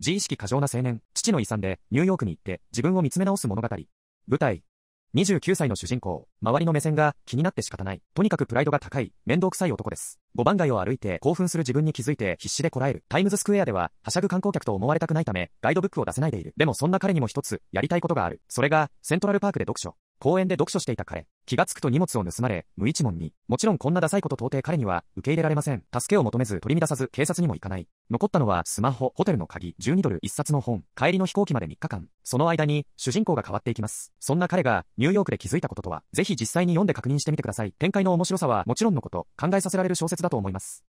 自意識過剰な青年、父の遺産でニューヨークに行って自分を見つめ直す物語。舞台。29歳の主人公、周りの目線が気になって仕方ない。とにかくプライドが高い、面倒くさい男です。5番街を歩いて興奮する自分に気づいて必死でこらえる。タイムズスクエアでは、はしゃぐ観光客と思われたくないため、ガイドブックを出せないでいる。でもそんな彼にも一つ、やりたいことがある。それが、セントラルパークで読書。公園で読書していた彼。気がつくと荷物を盗まれ、無一文に。もちろんこんなダサいこと到底彼には受け入れられません。助けを求めず取り乱さず警察にも行かない。残ったのはスマホ、ホテルの鍵、12ドル1冊の本、帰りの飛行機まで3日間。その間に主人公が変わっていきます。そんな彼がニューヨークで気づいたこととは、ぜひ実際に読んで確認してみてください。展開の面白さはもちろんのこと、考えさせられる小説だと思います。